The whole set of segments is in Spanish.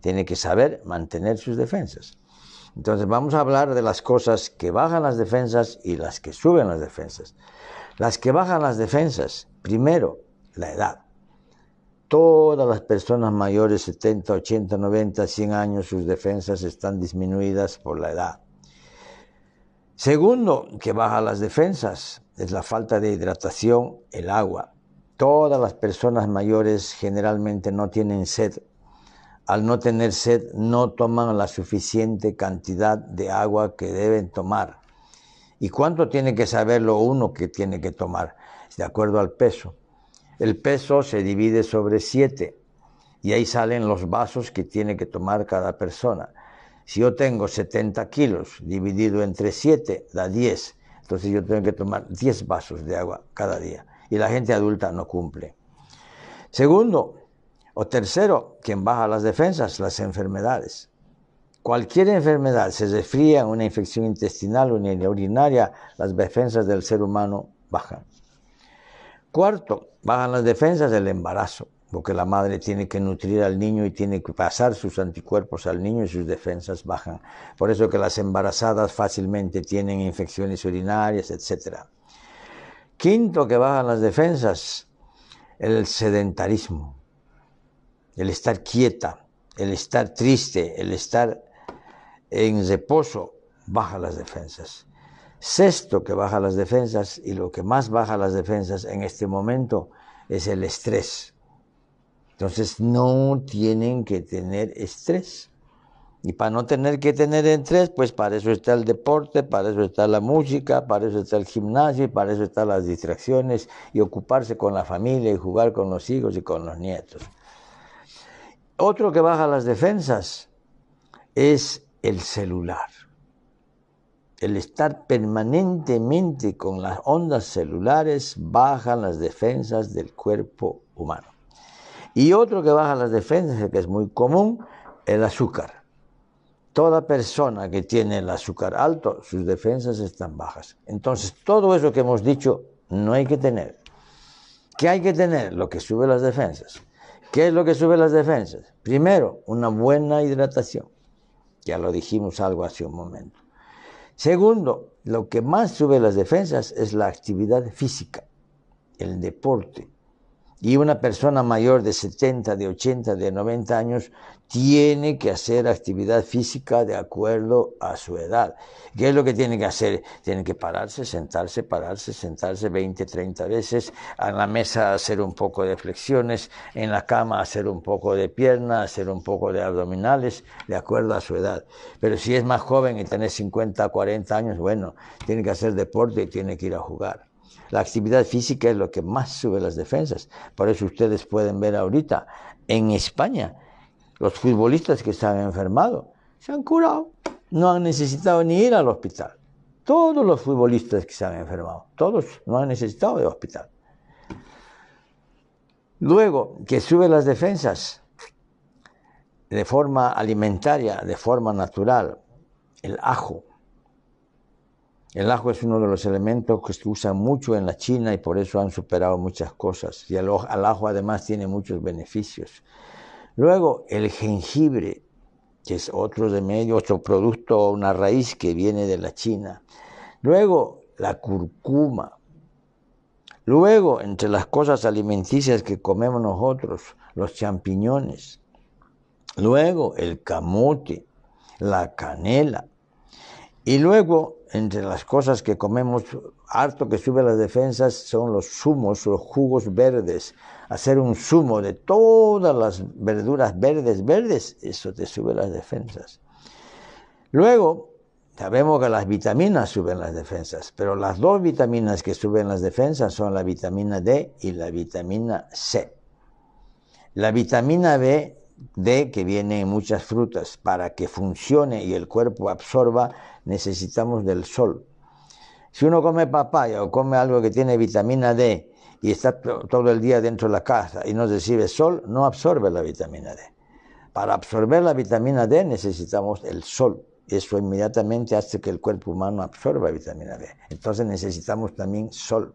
tiene que saber mantener sus defensas. Entonces vamos a hablar de las cosas que bajan las defensas y las que suben las defensas. Las que bajan las defensas, primero, la edad. Todas las personas mayores, 70, 80, 90, 100 años, sus defensas están disminuidas por la edad. Segundo, que baja las defensas, es la falta de hidratación, el agua. Todas las personas mayores generalmente no tienen sed al no tener sed, no toman la suficiente cantidad de agua que deben tomar. ¿Y cuánto tiene que saber lo uno que tiene que tomar? De acuerdo al peso. El peso se divide sobre siete y ahí salen los vasos que tiene que tomar cada persona. Si yo tengo 70 kilos dividido entre siete, da 10, entonces yo tengo que tomar 10 vasos de agua cada día y la gente adulta no cumple. Segundo, o tercero, quien baja las defensas, las enfermedades. Cualquier enfermedad, se resfría, una infección intestinal, una urinaria, las defensas del ser humano bajan. Cuarto, bajan las defensas el embarazo, porque la madre tiene que nutrir al niño y tiene que pasar sus anticuerpos al niño y sus defensas bajan. Por eso que las embarazadas fácilmente tienen infecciones urinarias, etc. Quinto, que bajan las defensas, el sedentarismo el estar quieta, el estar triste, el estar en reposo, baja las defensas. Sexto que baja las defensas y lo que más baja las defensas en este momento es el estrés. Entonces no tienen que tener estrés. Y para no tener que tener estrés, pues para eso está el deporte, para eso está la música, para eso está el gimnasio, para eso están las distracciones y ocuparse con la familia y jugar con los hijos y con los nietos. Otro que baja las defensas es el celular. El estar permanentemente con las ondas celulares baja las defensas del cuerpo humano. Y otro que baja las defensas, que es muy común, el azúcar. Toda persona que tiene el azúcar alto, sus defensas están bajas. Entonces, todo eso que hemos dicho no hay que tener. ¿Qué hay que tener? Lo que sube las defensas. ¿Qué es lo que sube las defensas? Primero, una buena hidratación. Ya lo dijimos algo hace un momento. Segundo, lo que más sube las defensas es la actividad física, el deporte, y una persona mayor de 70, de 80, de 90 años tiene que hacer actividad física de acuerdo a su edad. ¿Qué es lo que tiene que hacer? Tiene que pararse, sentarse, pararse, sentarse 20, 30 veces, a la mesa hacer un poco de flexiones, en la cama hacer un poco de pierna, hacer un poco de abdominales, de acuerdo a su edad. Pero si es más joven y tiene 50, 40 años, bueno, tiene que hacer deporte y tiene que ir a jugar. La actividad física es lo que más sube las defensas. Por eso ustedes pueden ver ahorita en España los futbolistas que están enfermados se han curado, no han necesitado ni ir al hospital. Todos los futbolistas que se han enfermado, todos no han necesitado de hospital. Luego, que sube las defensas de forma alimentaria, de forma natural, el ajo, el ajo es uno de los elementos que se usa mucho en la China y por eso han superado muchas cosas. Y el, ajo además tiene muchos beneficios. Luego, el jengibre, que es otro de medio, otro producto, una raíz que viene de la China. Luego, la curcuma. Luego, entre las cosas alimenticias que comemos nosotros, los champiñones. Luego, el camote, la canela. Y luego, entre las cosas que comemos harto que suben las defensas son los zumos, los jugos verdes. Hacer un zumo de todas las verduras verdes, verdes, eso te sube las defensas. Luego, sabemos que las vitaminas suben las defensas, pero las dos vitaminas que suben las defensas son la vitamina D y la vitamina C. La vitamina B D, que en muchas frutas. Para que funcione y el cuerpo absorba, necesitamos del sol. Si uno come papaya o come algo que tiene vitamina D y está todo el día dentro de la casa y no recibe sol, no absorbe la vitamina D. Para absorber la vitamina D necesitamos el sol. Eso inmediatamente hace que el cuerpo humano absorba vitamina D. Entonces necesitamos también sol.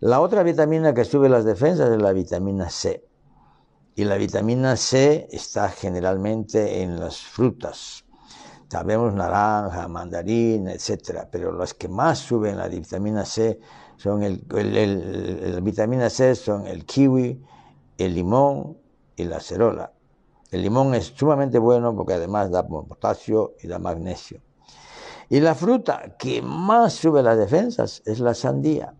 La otra vitamina que sube las defensas es la vitamina C y la vitamina C está generalmente en las frutas. Sabemos naranja, mandarín, etcétera, pero las que más suben la vitamina C son el, la vitamina C son el kiwi, el limón y la cerola. El limón es sumamente bueno porque además da potasio y da magnesio. Y la fruta que más sube las defensas es la sandía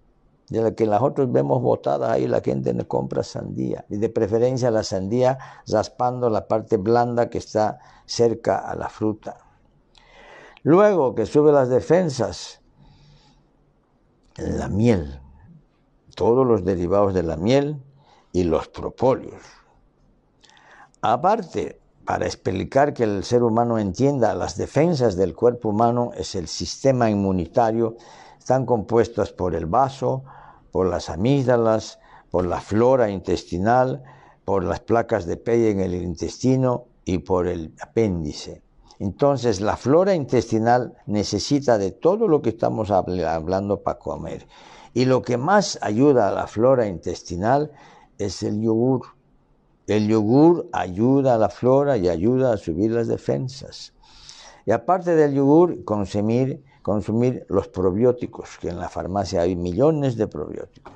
de la que nosotros vemos botadas ahí, la gente no compra sandía. Y de preferencia la sandía raspando la parte blanda que está cerca a la fruta. Luego que sube las defensas, la miel, todos los derivados de la miel y los propóleos. Aparte, para explicar que el ser humano entienda las defensas del cuerpo humano es el sistema inmunitario están compuestas por el vaso, por las amígdalas, por la flora intestinal, por las placas de pelle en el intestino y por el apéndice. Entonces la flora intestinal necesita de todo lo que estamos hablando para comer. Y lo que más ayuda a la flora intestinal es el yogur. El yogur ayuda a la flora y ayuda a subir las defensas. Y aparte del yogur, consumir consumir los probióticos, que en la farmacia hay millones de probióticos.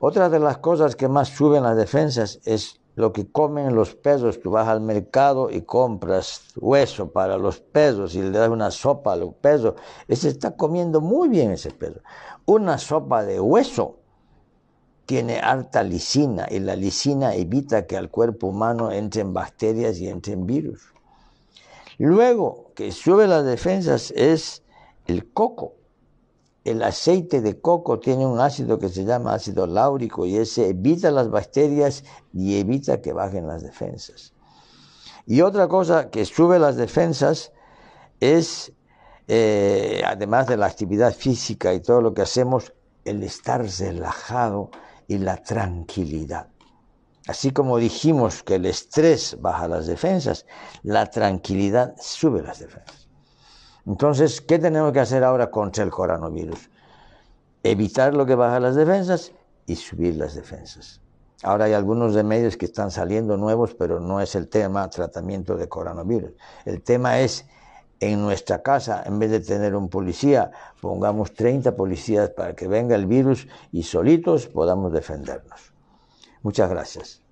Otra de las cosas que más suben las defensas es lo que comen los pesos. Tú vas al mercado y compras hueso para los pesos y le das una sopa a los pesos. Ese está comiendo muy bien ese peso. Una sopa de hueso tiene alta lisina y la lisina evita que al cuerpo humano entren bacterias y entren virus. Luego, que sube las defensas es el coco. El aceite de coco tiene un ácido que se llama ácido láurico y ese evita las bacterias y evita que bajen las defensas. Y otra cosa que sube las defensas es, eh, además de la actividad física y todo lo que hacemos, el estar relajado y la tranquilidad. Así como dijimos que el estrés baja las defensas, la tranquilidad sube las defensas. Entonces, ¿qué tenemos que hacer ahora contra el coronavirus? Evitar lo que baja las defensas y subir las defensas. Ahora hay algunos remedios que están saliendo nuevos, pero no es el tema tratamiento de coronavirus. El tema es en nuestra casa, en vez de tener un policía, pongamos 30 policías para que venga el virus y solitos podamos defendernos. Muchas gracias.